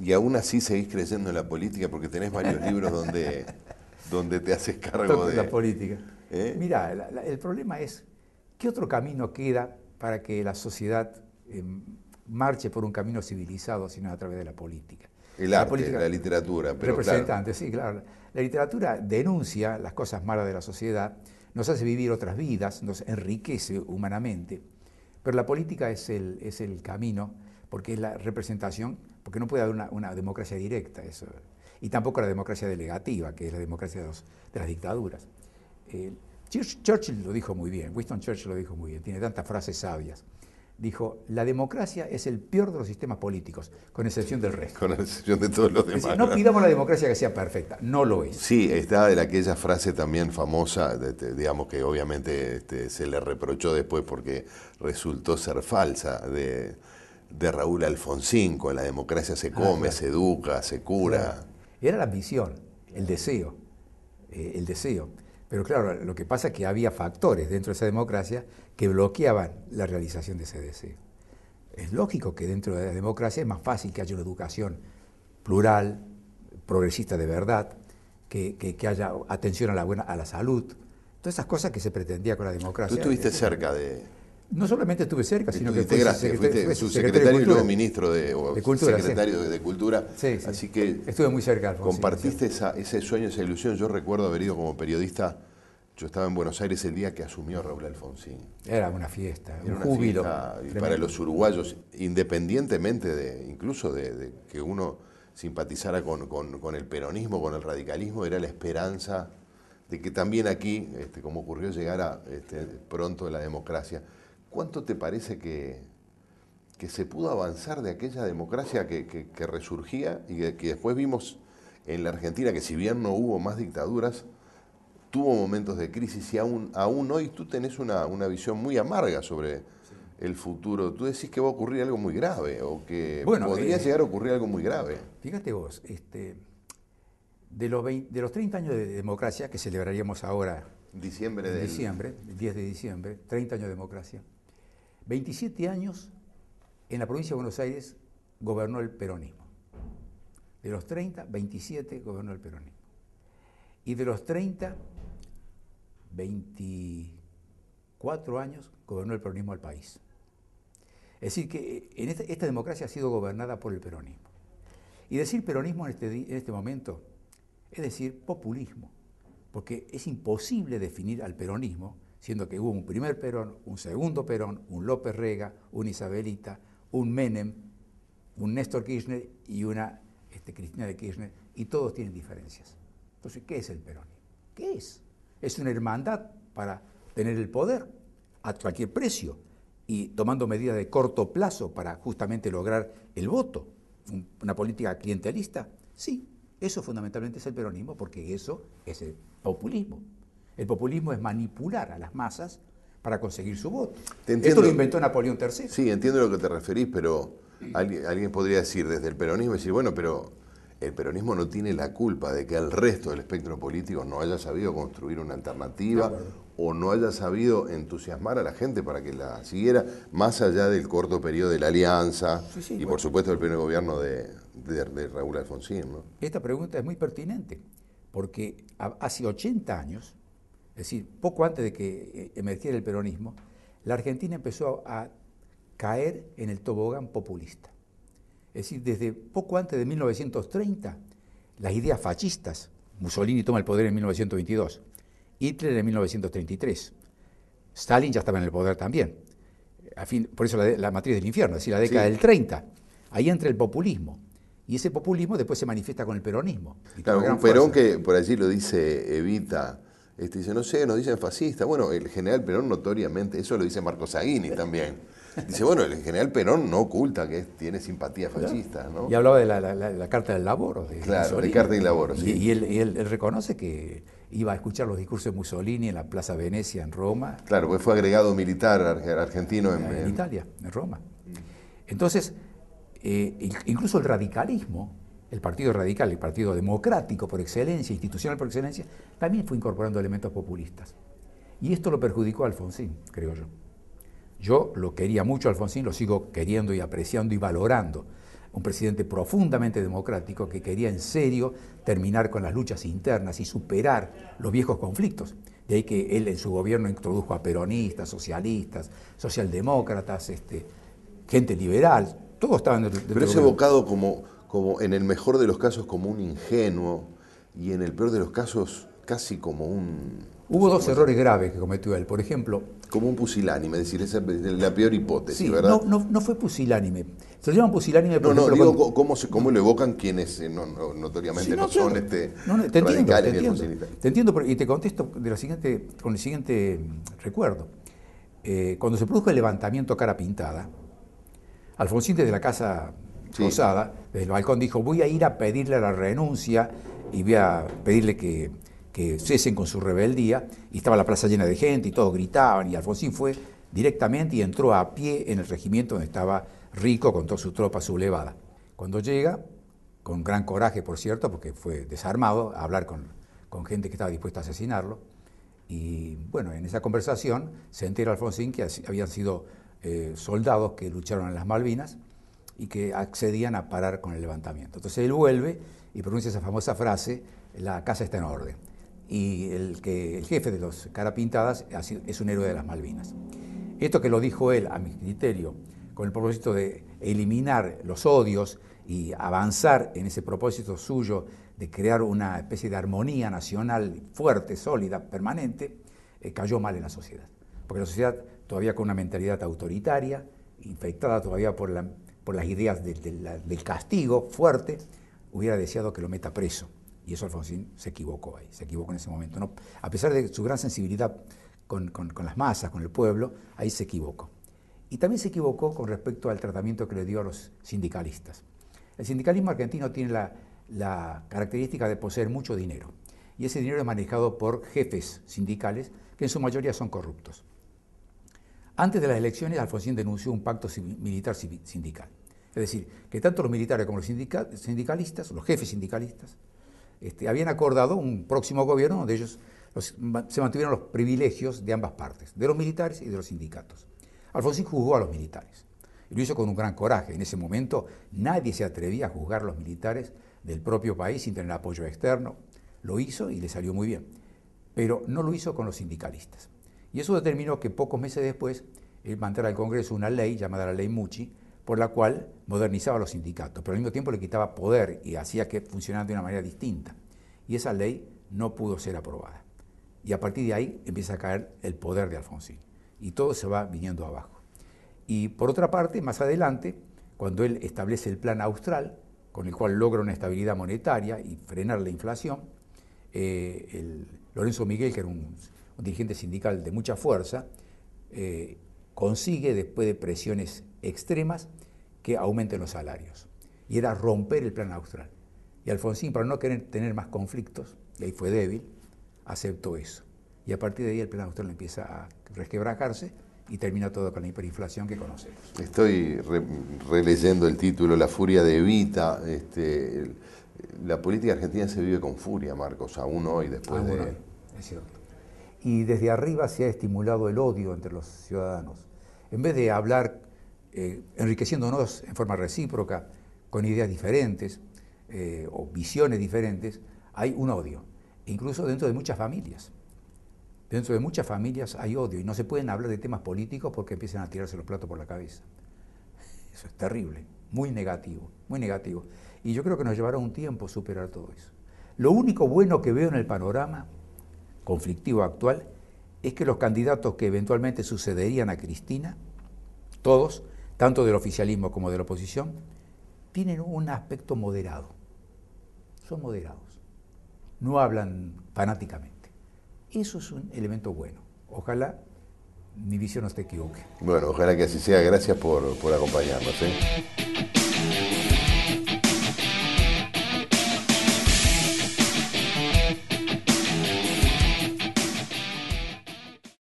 y aún así seguís creyendo en la política porque tenés varios libros donde, donde te haces cargo de la política. ¿Eh? Mira, el problema es qué otro camino queda para que la sociedad em, marche por un camino civilizado, si sino a través de la política. la política, la literatura, pero representante, sí, claro. La literatura denuncia las cosas malas de la sociedad, nos hace vivir otras vidas, nos enriquece humanamente, pero la política es el, es el camino porque es la representación, porque no puede haber una, democracia directa, eso, y tampoco la democracia delegativa, que es la democracia de, las dictaduras. Eh, Churchill lo dijo muy bien, Winston Churchill lo dijo muy bien, tiene tantas frases sabias. Dijo, la democracia es el peor de los sistemas políticos, con excepción del resto. Con excepción de todos los demás. no pidamos la democracia que sea perfecta, no lo es. Sí, está de aquella frase también famosa, digamos que obviamente este, se le reprochó después porque resultó ser falsa, de de Raúl Alfonsín, con la democracia se ah, come, se educa, se cura. Era la visión, el deseo, eh, el deseo. Pero claro, lo que pasa es que había factores dentro de esa democracia que bloqueaban la realización de ese deseo. Es lógico que dentro de la democracia es más fácil que haya una educación plural, progresista de verdad, que, haya atención a la, buena, a la salud, todas esas cosas que se pretendía con la democracia. Tú estuviste eh, cerca de, no solamente estuve cerca, sino que secretario, fuiste y luego ministro de, Cultura. Secretario de Cultura. Sí, sí. Así que estuve muy cerca. compartiste ese sueño, esa ilusión. Yo recuerdo haber ido como periodista. Yo estaba en Buenos Aires el día que asumió Raúl Alfonsín. Era una fiesta, un júbilo. y para los uruguayos, independientemente de incluso de, que uno simpatizara con, el peronismo, con el radicalismo, era la esperanza de que también aquí, este, como ocurrió, llegara este, pronto la democracia. ¿Cuánto te parece que, se pudo avanzar de aquella democracia que, resurgía y que, después vimos en la Argentina, que si bien no hubo más dictaduras, tuvo momentos de crisis y aún, aún hoy tú tenés una, visión muy amarga sobre el futuro. Tú decís que va a ocurrir algo muy grave o que podría eh, llegar a ocurrir algo muy grave. Fíjate vos, este, de, los 20, de los 30 años de democracia que celebraríamos ahora Diciembre de... Diciembre, 10 de diciembre, 30 años de democracia. 27 años en la provincia de Buenos Aires gobernó el peronismo. De los 30, 27 gobernó el peronismo. Y de los 30, 24 años gobernó el peronismo al país. Es decir, que esta, democracia ha sido gobernada por el peronismo. Y decir peronismo en este, este momento es decir populismo porque es imposible definir al peronismo, siendo que hubo un primer Perón, un segundo Perón, un López Rega, un Isabelita, un Menem, un Néstor Kirchner y una este, Cristina de Kirchner, y todos tienen diferencias. Entonces, ¿qué es el peronismo? ¿Qué es? Es una hermandad para tener el poder a cualquier precio y tomando medidas de corto plazo para justamente lograr el voto. ¿Una política clientelista? Sí, eso fundamentalmente es el peronismo porque eso es el populismo. El populismo es manipular a las masas para conseguir su voto. Esto lo inventó Napoleón III. Sí, entiendo a lo que te referís, pero alguien, alguien podría decir desde el peronismo, decir, bueno, pero el peronismo no tiene la culpa de que el resto del espectro político no haya sabido construir una alternativa o no haya sabido entusiasmar a la gente para que la siguiera, más allá del corto periodo de la alianza y por supuesto del primer gobierno de, Raúl Alfonsín. Esta pregunta es muy pertinente, porque hace 80 años, es decir, poco antes de que eh, emergiera el peronismo, la Argentina empezó a caer en el tobogán populista. Es decir, desde poco antes de 1930, las ideas fascistas, Mussolini toma el poder en 1922, Hitler en 1933, Stalin ya estaba en el poder también, por eso la, matriz del infierno, es decir, la década del 30, ahí entra el populismo. Y ese populismo después se manifiesta con el peronismo. Claro, un Perón que por allí lo dice Evita, este, dice, no sé, nos dicen fascista. Bueno, el general Perón notoriamente, eso lo dice Marco Saguini también. Dice, bueno, el general Perón no oculta que tiene simpatía fascista. ¿no? Y hablaba de la, Carta del Labor. De claro, de Carta del Labor, sí. Y, él, reconoce que iba a escuchar los discursos de Mussolini en la Plaza Venecia, en Roma. Claro, pues fue agregado militar argentino en, Italia, en Roma. Entonces, eh, incluso el radicalismo, el Partido Radical, el Partido Democrático por excelencia, institucional por excelencia, también fue incorporando elementos populistas. Y esto lo perjudicó a Alfonsín, creo yo. Yo lo quería mucho, Alfonsín, lo sigo queriendo y apreciando y valorando. Un presidente profundamente democrático que quería en serio terminar con las luchas internas y superar los viejos conflictos. De ahí que él en su gobierno introdujo a peronistas, socialistas, socialdemócratas, este, gente liberal, todos estaban Pero es Pero este como, como, en el mejor de los casos, como un ingenuo y en el peor de los casos, casi como un Hubo dos errores graves que cometió él. Por ejemplo. Como un pusilánime, es decir, esa es la peor hipótesis, ¿verdad? No, no, no, fue pusilánime. Se lo llaman pusilánime por No, no, ¿cómo, se, ¿cómo, lo evocan quienes eh, no, notoriamente no, son este, te radicales entiendo, te entiendo, te entiendo, y te contesto de la siguiente, con el siguiente mm, recuerdo. Eh, cuando se produjo el levantamiento cara pintada, Alfonsín desde la Casa Rosada, desde el balcón, dijo: Voy a ir a pedirle la renuncia y voy a pedirle que que cesen con su rebeldía, y estaba la plaza llena de gente y todos gritaban, y Alfonsín fue directamente y entró a pie en el regimiento donde estaba Rico con toda su tropa sublevada. Cuando llega, con gran coraje por cierto, porque fue desarmado, a hablar con, gente que estaba dispuesta a asesinarlo, y bueno, en esa conversación se entera Alfonsín que habían sido eh, soldados que lucharon en las Malvinas y que accedían a parar con el levantamiento. Entonces él vuelve y pronuncia esa famosa frase, la casa está en orden y el, que, el jefe de los cara pintadas es un héroe de las Malvinas. Esto que lo dijo él, a mi criterio, con el propósito de eliminar los odios y avanzar en ese propósito suyo de crear una especie de armonía nacional fuerte, sólida, permanente, eh, cayó mal en la sociedad. Porque la sociedad todavía con una mentalidad autoritaria, infectada todavía por, las ideas del castigo fuerte, hubiera deseado que lo meta preso. Y eso Alfonsín se equivocó ahí, se equivocó en ese momento. a pesar de su gran sensibilidad con, las masas, con el pueblo, ahí se equivocó. Y también se equivocó con respecto al tratamiento que le dio a los sindicalistas. El sindicalismo argentino tiene la, la característica de poseer mucho dinero. Y ese dinero es manejado por jefes sindicales que en su mayoría son corruptos. Antes de las elecciones, Alfonsín denunció un pacto militar sindical. Es decir, que tanto los militares como los sindicalistas, los jefes sindicalistas, este, habían acordado un próximo gobierno donde ellos se mantuvieron los privilegios de ambas partes, de los militares y de los sindicatos. Alfonsín juzgó a los militares y lo hizo con un gran coraje. En ese momento nadie se atrevía a juzgar a los militares del propio país sin tener apoyo externo. Lo hizo y le salió muy bien, pero no lo hizo con los sindicalistas. Y eso determinó que pocos meses después él mandara al Congreso una ley llamada la Ley Muchi, por la cual modernizaba los sindicatos, pero al mismo tiempo le quitaba poder y hacía que funcionaran de una manera distinta. Y esa ley no pudo ser aprobada. Y a partir de ahí empieza a caer el poder de Alfonsín. Y todo se va viniendo abajo. Y por otra parte, más adelante, cuando él establece el plan austral, con el cual logra una estabilidad monetaria y frenar la inflación, eh, Lorenzo Miguel, que era un, dirigente sindical de mucha fuerza, eh, consigue, después de presiones extremas, que aumenten los salarios. Y era romper el plan austral. Y Alfonsín, para no querer tener más conflictos, y ahí fue débil, aceptó eso. Y a partir de ahí el plan austral empieza a resquebrajarse y termina todo con la hiperinflación que conocemos. Estoy releyendo el título, La furia de Evita. Este, la política argentina se vive con furia, Marcos, aún hoy después de... Es y desde arriba se ha estimulado el odio entre los ciudadanos. En vez de hablar eh, enriqueciéndonos en forma recíproca, con ideas diferentes eh, o visiones diferentes, hay un odio, e incluso dentro de muchas familias. Dentro de muchas familias hay odio y no se pueden hablar de temas políticos porque empiezan a tirarse los platos por la cabeza. Eso es terrible, muy negativo, muy negativo. Y yo creo que nos llevará un tiempo superar todo eso. Lo único bueno que veo en el panorama conflictivo actual es que los candidatos que eventualmente sucederían a Cristina, todos, tanto del oficialismo como de la oposición, tienen un aspecto moderado. Son moderados. No hablan fanáticamente. Eso es un elemento bueno. Ojalá mi visión no se equivoque. Bueno, ojalá que así sea. Gracias por, acompañarnos. ¿eh?